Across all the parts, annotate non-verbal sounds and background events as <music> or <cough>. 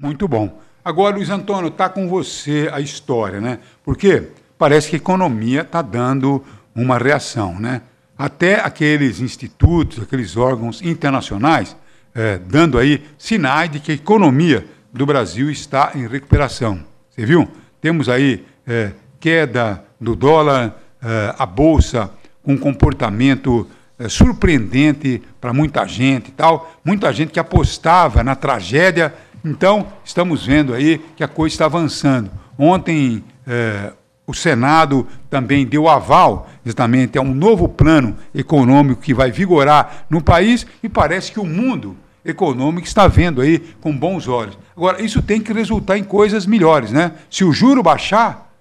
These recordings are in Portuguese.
Muito bom. Agora, Luiz Antônio, está com você a história, né? Porque parece que a economia está dando uma reação, né? Até aqueles institutos, aqueles órgãos internacionais, é, dando aí sinais de que a economia do Brasil está em recuperação. Você viu? Temos aí é, queda do dólar, é, a bolsa com um comportamento é, surpreendente para muita gente e tal. Muita gente que apostava na tragédia então, estamos vendo aí que a coisa está avançando. Ontem, eh, o Senado também deu aval exatamente a um novo plano econômico que vai vigorar no país e parece que o mundo econômico está vendo aí com bons olhos. Agora, isso tem que resultar em coisas melhores, né? Se o juro baixar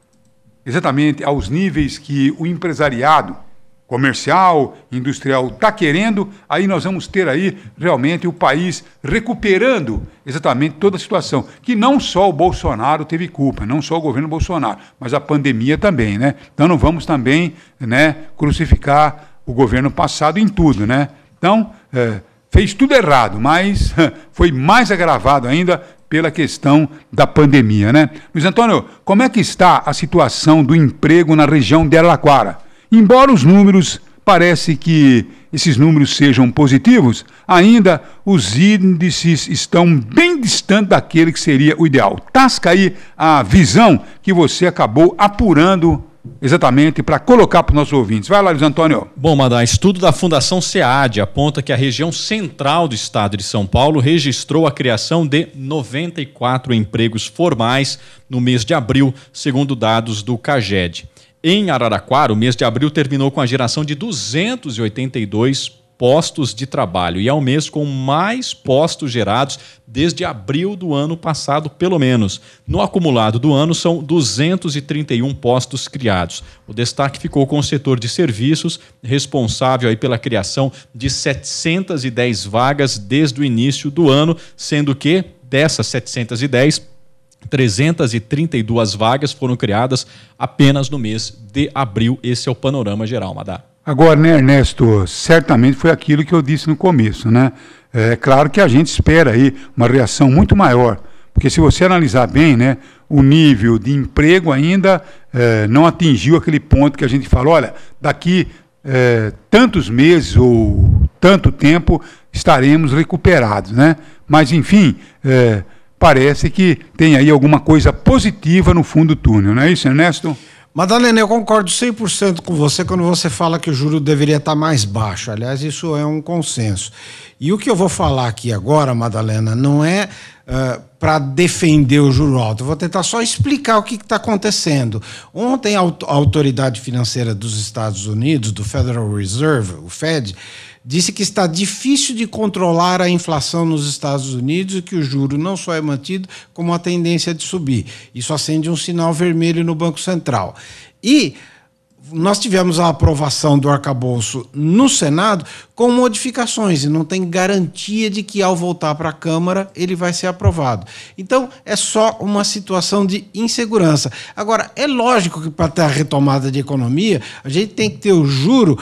exatamente aos níveis que o empresariado comercial, industrial está querendo, aí nós vamos ter aí realmente o país recuperando exatamente toda a situação, que não só o Bolsonaro teve culpa, não só o governo Bolsonaro, mas a pandemia também, né? Então não vamos também, né, crucificar o governo passado em tudo, né? Então, é, fez tudo errado, mas <laughs> foi mais agravado ainda pela questão da pandemia, né? Luiz Antônio, como é que está a situação do emprego na região de Araraquara? Embora os números parece que esses números sejam positivos, ainda os índices estão bem distantes daquele que seria o ideal. Tasca aí a visão que você acabou apurando exatamente para colocar para os nossos ouvintes. Vai lá, Luiz Antônio. Bom, Madá, estudo da Fundação SEAD aponta que a região central do estado de São Paulo registrou a criação de 94 empregos formais no mês de abril, segundo dados do CAGED. Em Araraquara, o mês de abril terminou com a geração de 282 postos de trabalho e é o mês com mais postos gerados desde abril do ano passado, pelo menos. No acumulado do ano, são 231 postos criados. O destaque ficou com o setor de serviços, responsável aí pela criação de 710 vagas desde o início do ano, sendo que dessas 710, 332 vagas foram criadas apenas no mês de abril. Esse é o panorama geral, Madá. Agora, né, Ernesto, certamente foi aquilo que eu disse no começo, né? É claro que a gente espera aí uma reação muito maior, porque se você analisar bem, né, o nível de emprego ainda é, não atingiu aquele ponto que a gente fala, olha, daqui é, tantos meses ou tanto tempo estaremos recuperados, né? Mas, enfim... É, parece que tem aí alguma coisa positiva no fundo do túnel, não é isso, Ernesto? Madalena, eu concordo 100% com você quando você fala que o juro deveria estar mais baixo. Aliás, isso é um consenso. E o que eu vou falar aqui agora, Madalena, não é uh, para defender o juro alto. Eu vou tentar só explicar o que está acontecendo. Ontem, a Autoridade Financeira dos Estados Unidos, do Federal Reserve, o Fed, disse que está difícil de controlar a inflação nos Estados Unidos e que o juro não só é mantido, como a tendência é de subir. Isso acende um sinal vermelho no Banco Central. E nós tivemos a aprovação do arcabouço no Senado com modificações e não tem garantia de que ao voltar para a Câmara ele vai ser aprovado. Então é só uma situação de insegurança. Agora, é lógico que para ter a retomada de economia, a gente tem que ter o juro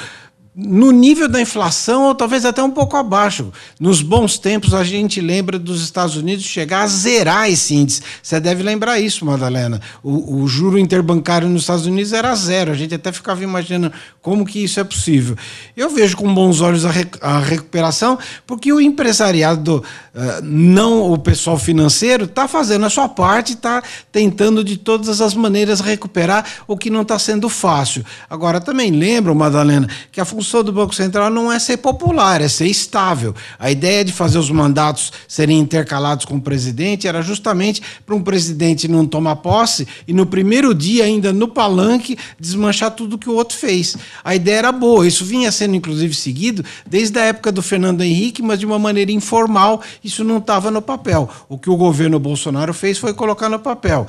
no nível da inflação, ou talvez até um pouco abaixo. Nos bons tempos, a gente lembra dos Estados Unidos chegar a zerar esse índice. Você deve lembrar isso, Madalena. O, o juro interbancário nos Estados Unidos era zero. A gente até ficava imaginando como que isso é possível. Eu vejo com bons olhos a, rec a recuperação, porque o empresariado, uh, não o pessoal financeiro, está fazendo a sua parte, está tentando de todas as maneiras recuperar o que não está sendo fácil. Agora, também lembro, Madalena, que a função discussão do Banco Central não é ser popular, é ser estável. A ideia de fazer os mandatos serem intercalados com o presidente era justamente para um presidente não tomar posse e no primeiro dia, ainda no palanque, desmanchar tudo que o outro fez. A ideia era boa, isso vinha sendo inclusive seguido desde a época do Fernando Henrique, mas de uma maneira informal, isso não estava no papel. O que o governo Bolsonaro fez foi colocar no papel.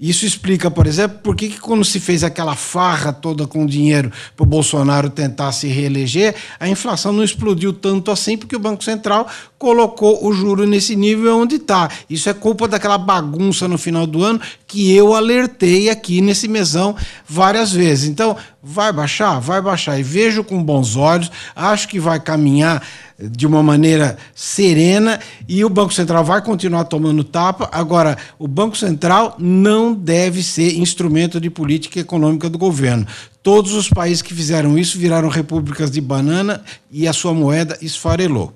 Isso explica, por exemplo, por que, que quando se fez aquela farra toda com dinheiro para o Bolsonaro tentar se reeleger, a inflação não explodiu tanto assim, porque o Banco Central colocou o juro nesse nível é onde está. Isso é culpa daquela bagunça no final do ano que eu alertei aqui nesse mesão várias vezes. Então, vai baixar? Vai baixar. E vejo com bons olhos, acho que vai caminhar de uma maneira serena e o Banco Central vai continuar tomando tapa. Agora, o Banco Central não deve ser instrumento de política econômica do governo. Todos os países que fizeram isso viraram repúblicas de banana e a sua moeda esfarelou.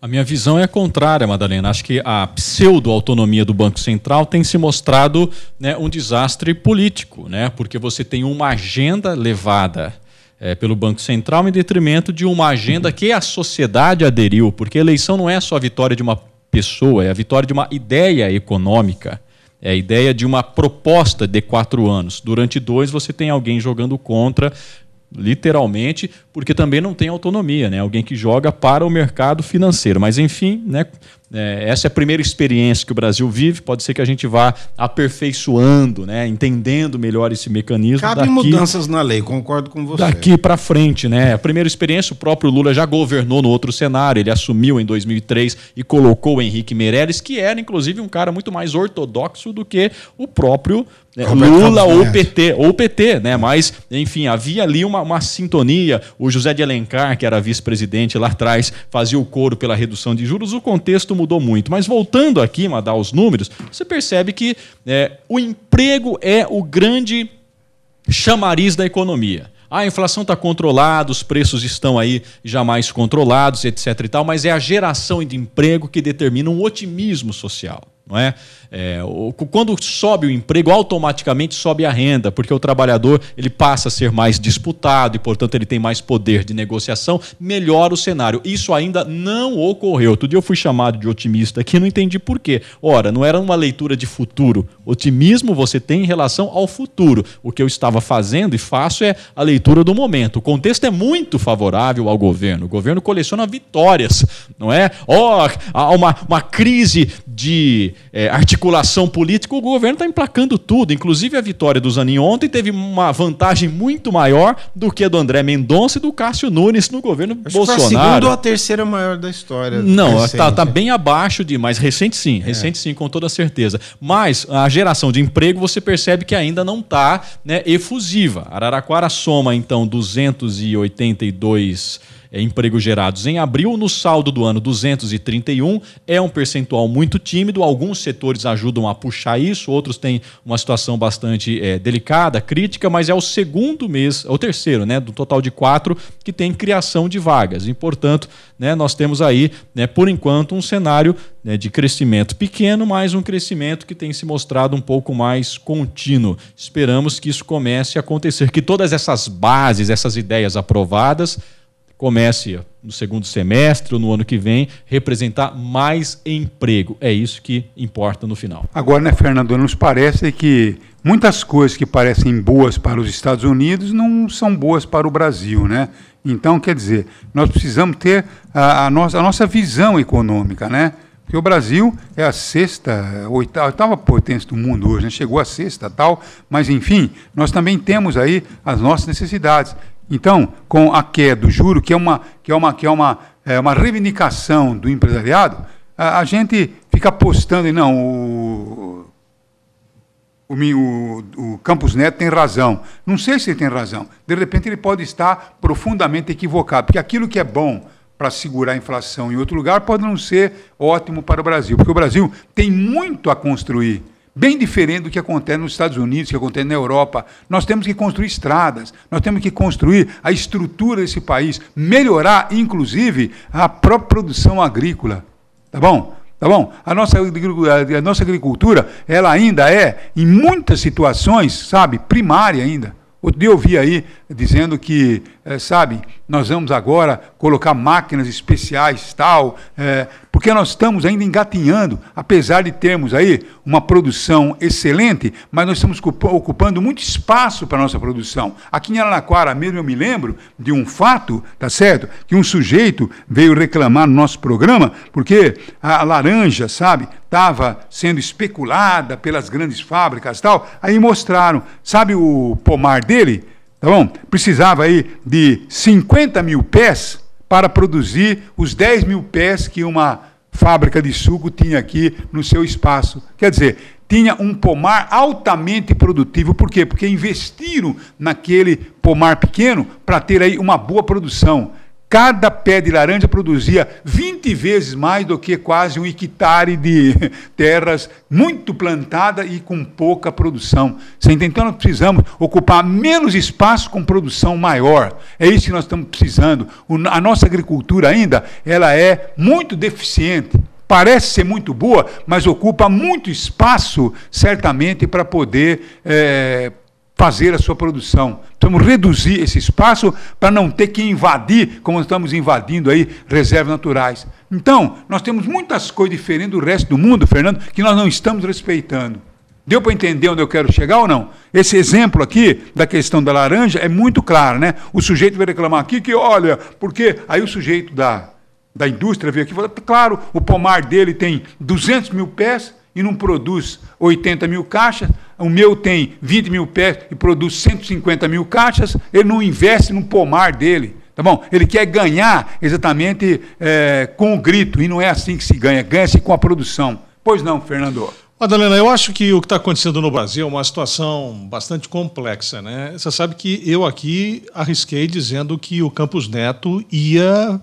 A minha visão é contrária, Madalena. Acho que a pseudo-autonomia do Banco Central tem se mostrado né, um desastre político, né? porque você tem uma agenda levada é, pelo Banco Central em detrimento de uma agenda que a sociedade aderiu, porque eleição não é só a vitória de uma pessoa, é a vitória de uma ideia econômica, é a ideia de uma proposta de quatro anos. Durante dois, você tem alguém jogando contra, literalmente, porque também não tem autonomia, né? Alguém que joga para o mercado financeiro. Mas enfim, né? É, essa é a primeira experiência que o Brasil vive. Pode ser que a gente vá aperfeiçoando, né, entendendo melhor esse mecanismo. Cabe daqui, mudanças na lei, concordo com você. Daqui para frente, né? A primeira experiência, o próprio Lula já governou no outro cenário. Ele assumiu em 2003 e colocou o Henrique Meirelles, que era inclusive um cara muito mais ortodoxo do que o próprio né? Lula ou PT, ou PT, né? Mas, enfim, havia ali uma, uma sintonia. O José de Alencar, que era vice-presidente lá atrás, fazia o coro pela redução de juros. O contexto mudou muito. Mas voltando aqui, mandar os números, você percebe que é, o emprego é o grande chamariz da economia. Ah, a inflação está controlada, os preços estão aí jamais controlados, etc. e tal, mas é a geração de emprego que determina um otimismo social não é? é o, quando sobe o emprego, automaticamente sobe a renda, porque o trabalhador ele passa a ser mais disputado e, portanto, ele tem mais poder de negociação, melhora o cenário. Isso ainda não ocorreu. Outro dia eu fui chamado de otimista aqui, não entendi por quê. Ora, não era uma leitura de futuro. Otimismo você tem em relação ao futuro. O que eu estava fazendo e faço é a leitura do momento. O contexto é muito favorável ao governo. O governo coleciona vitórias, não é? Ó, oh, uma, uma crise de é, articulação política, o governo está emplacando tudo. Inclusive a vitória do Zanin ontem teve uma vantagem muito maior do que a do André Mendonça e do Cássio Nunes no governo Acho Bolsonaro. Foi a segunda ou a terceira maior da história. Não, está tá bem abaixo de, mas recente sim, é. recente é. sim, com toda certeza. Mas a geração de emprego você percebe que ainda não está né, efusiva. Araraquara soma então 282 empregos gerados em abril. No saldo do ano, 231 é um percentual muito tímido. Alguns setores ajudam a puxar isso, outros têm uma situação bastante é, delicada, crítica, mas é o segundo mês, é o terceiro, né, do total de quatro, que tem criação de vagas. E, portanto, né, nós temos aí, né, por enquanto, um cenário né, de crescimento pequeno, mas um crescimento que tem se mostrado um pouco mais contínuo. Esperamos que isso comece a acontecer, que todas essas bases, essas ideias aprovadas, comece no segundo semestre ou no ano que vem, representar mais emprego. É isso que importa no final. Agora, né, Fernando, nos parece que muitas coisas que parecem boas para os Estados Unidos não são boas para o Brasil, né? Então, quer dizer, nós precisamos ter a, a nossa, a nossa visão econômica, né? Porque o Brasil é a sexta, oitava, oitava potência do mundo hoje, né? chegou a sexta tal, mas enfim, nós também temos aí as nossas necessidades. Então, com a queda do juro, que é uma, que é uma, que é uma, é uma reivindicação do empresariado, a, a gente fica apostando e não, o, o, o, o, Campos Neto tem razão. Não sei se ele tem razão. De repente, ele pode estar profundamente equivocado, porque aquilo que é bom para segurar a inflação em outro lugar pode não ser ótimo para o Brasil, porque o Brasil tem muito a construir bem diferente do que acontece nos Estados Unidos, que acontece na Europa. Nós temos que construir estradas, nós temos que construir a estrutura desse país, melhorar, inclusive, a própria produção agrícola. Tá bom? Tá bom? A nossa, a nossa agricultura, ela ainda é, em muitas situações, sabe, primária ainda. Outro dia eu vi aí dizendo que, é, sabe, nós vamos agora colocar máquinas especiais, tal, é, porque nós estamos ainda engatinhando, apesar de termos aí uma produção excelente, mas nós estamos ocupando muito espaço para a nossa produção. Aqui em Aranaquara mesmo eu me lembro de um fato, tá certo? Que um sujeito veio reclamar no nosso programa, porque a laranja, sabe, estava sendo especulada pelas grandes fábricas e tal, aí mostraram, sabe o pomar dele? Tá bom? Precisava aí de 50 mil pés para produzir os 10 mil pés que uma fábrica de suco tinha aqui no seu espaço. Quer dizer, tinha um pomar altamente produtivo. Por quê? Porque investiram naquele pomar pequeno para ter aí uma boa produção. Cada pé de laranja produzia 20 vezes mais do que quase um hectare de <laughs> terras muito plantada e com pouca produção. Então nós precisamos ocupar menos espaço com produção maior. É isso que nós estamos precisando. A nossa agricultura ainda ela é muito deficiente parece ser muito boa, mas ocupa muito espaço, certamente, para poder é, fazer a sua produção. Precisamos reduzir esse espaço para não ter que invadir, como estamos invadindo aí, reservas naturais. Então, nós temos muitas coisas diferentes do resto do mundo, Fernando, que nós não estamos respeitando. Deu para entender onde eu quero chegar ou não? Esse exemplo aqui da questão da laranja é muito claro, né? O sujeito vai reclamar aqui que, olha, porque aí o sujeito da, da indústria veio aqui e falou, claro, o pomar dele tem 200 mil pés e não produz 80 mil caixas, o meu tem 20 mil pés e produz 150 mil caixas, ele não investe no pomar dele. Tá bom? Ele quer ganhar exatamente é, com o grito, e não é assim que se ganha, ganha-se com a produção. Pois não, Fernando? Madalena, eu acho que o que está acontecendo no Brasil é uma situação bastante complexa. Né? Você sabe que eu aqui arrisquei dizendo que o Campos Neto ia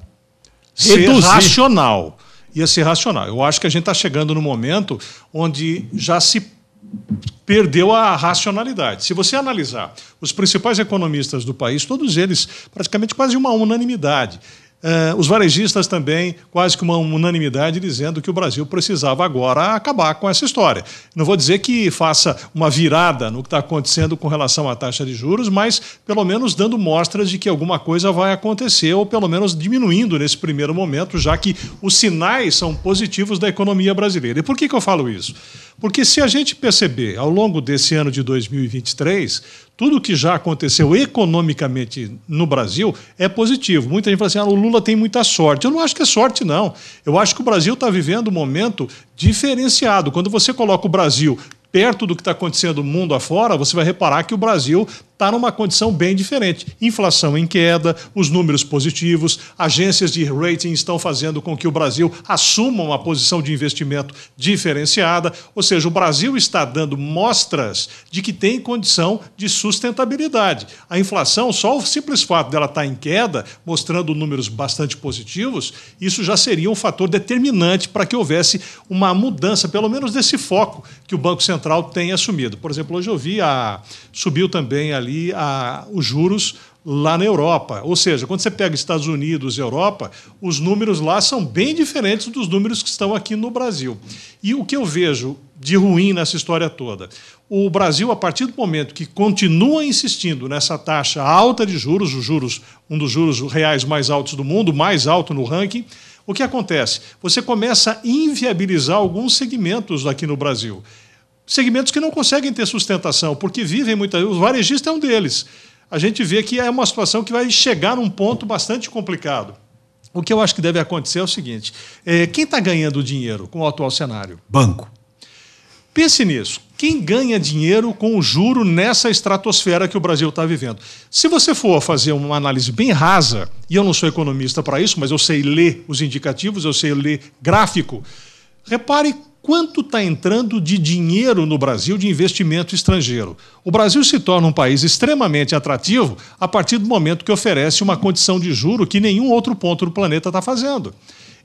Reduzir. ser racional ia ser racional. Eu acho que a gente está chegando no momento onde já se perdeu a racionalidade. Se você analisar os principais economistas do país, todos eles, praticamente quase uma unanimidade, Uh, os varejistas também, quase que uma unanimidade, dizendo que o Brasil precisava agora acabar com essa história. Não vou dizer que faça uma virada no que está acontecendo com relação à taxa de juros, mas pelo menos dando mostras de que alguma coisa vai acontecer, ou pelo menos diminuindo nesse primeiro momento, já que os sinais são positivos da economia brasileira. E por que, que eu falo isso? Porque se a gente perceber ao longo desse ano de 2023, tudo que já aconteceu economicamente no Brasil é positivo. Muita gente fala assim: ah, o Lula tem muita sorte. Eu não acho que é sorte, não. Eu acho que o Brasil está vivendo um momento diferenciado. Quando você coloca o Brasil perto do que está acontecendo no mundo afora, você vai reparar que o Brasil está numa condição bem diferente. Inflação em queda, os números positivos, agências de rating estão fazendo com que o Brasil assuma uma posição de investimento diferenciada, ou seja, o Brasil está dando mostras de que tem condição de sustentabilidade. A inflação, só o simples fato dela estar tá em queda, mostrando números bastante positivos, isso já seria um fator determinante para que houvesse uma mudança, pelo menos desse foco que o Banco Central tem assumido. Por exemplo, hoje eu vi a subiu também a ali a, os juros lá na Europa. Ou seja, quando você pega Estados Unidos e Europa, os números lá são bem diferentes dos números que estão aqui no Brasil. E o que eu vejo de ruim nessa história toda? O Brasil, a partir do momento que continua insistindo nessa taxa alta de juros, os juros, um dos juros reais mais altos do mundo, mais alto no ranking, o que acontece? Você começa a inviabilizar alguns segmentos aqui no Brasil segmentos que não conseguem ter sustentação, porque vivem muitas vezes. O varejista é um deles. A gente vê que é uma situação que vai chegar num ponto bastante complicado. O que eu acho que deve acontecer é o seguinte: é, quem está ganhando dinheiro com o atual cenário? Banco. Pense nisso. Quem ganha dinheiro com o juro nessa estratosfera que o Brasil está vivendo? Se você for fazer uma análise bem rasa, e eu não sou economista para isso, mas eu sei ler os indicativos, eu sei ler gráfico, repare quanto está entrando de dinheiro no Brasil de investimento estrangeiro. O Brasil se torna um país extremamente atrativo a partir do momento que oferece uma condição de juro que nenhum outro ponto do planeta está fazendo.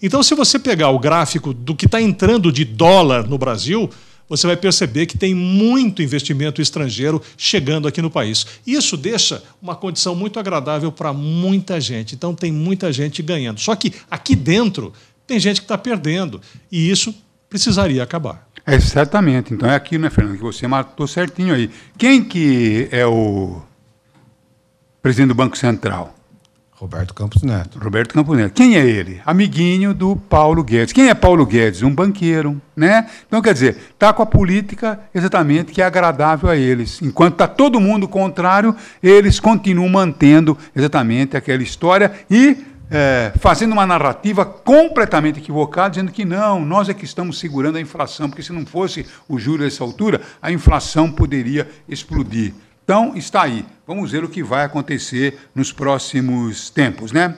Então, se você pegar o gráfico do que está entrando de dólar no Brasil, você vai perceber que tem muito investimento estrangeiro chegando aqui no país. Isso deixa uma condição muito agradável para muita gente. Então, tem muita gente ganhando. Só que aqui dentro tem gente que está perdendo. E isso precisaria acabar. É, certamente. Então é aqui, né, Fernando, que você matou certinho aí. Quem que é o presidente do Banco Central? Roberto Campos Neto. Roberto Campos Neto. Quem é ele? Amiguinho do Paulo Guedes. Quem é Paulo Guedes? Um banqueiro, né? Então, quer dizer, está com a política exatamente que é agradável a eles. Enquanto está todo mundo contrário, eles continuam mantendo exatamente aquela história e é, fazendo uma narrativa completamente equivocada, dizendo que não, nós é que estamos segurando a inflação, porque se não fosse o juro a essa altura, a inflação poderia explodir. Então, está aí. Vamos ver o que vai acontecer nos próximos tempos, né?